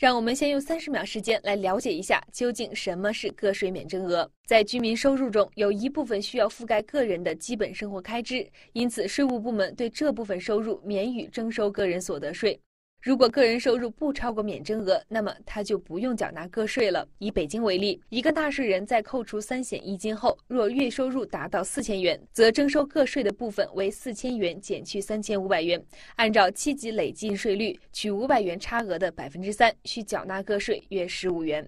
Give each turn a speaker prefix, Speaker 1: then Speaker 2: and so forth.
Speaker 1: 让我们先用三十秒时间来了解一下，究竟什么是个税免征额。在居民收入中，有一部分需要覆盖个人的基本生活开支，因此税务部门对这部分收入免予征收个人所得税。如果个人收入不超过免征额，那么他就不用缴纳个税了。以北京为例，一个纳税人在扣除三险一金后，若月收入达到四千元，则征收个税的部分为四千元减去三千五百元，按照七级累进税率，取五百元差额的百分之三，需缴纳个税约十五元。